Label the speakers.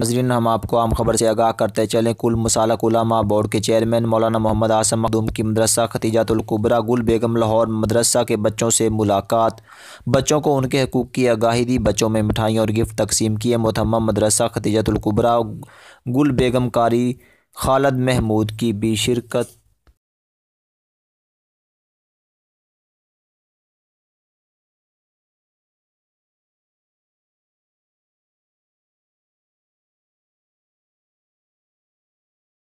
Speaker 1: नजरीन हम आपको आम खबर से आगाह करते चलें कुल मसाला उलामा बोर्ड के चेयरमैन मौलाना मोहम्मद आसम मखदूम की मदरसा खतीजातुलकुबरा गुल बेगम लाहौर मदरसा के बच्चों से मुलाकात बच्चों को उनके हकूक़ की आगाही दी बच्चों में मिठाइयाँ और गिफ्ट तकसीम किए मोतम मदरसा खतीजातुलकुबरा गुल बेगम कारी खालद महमूद की भी
Speaker 2: शिरकत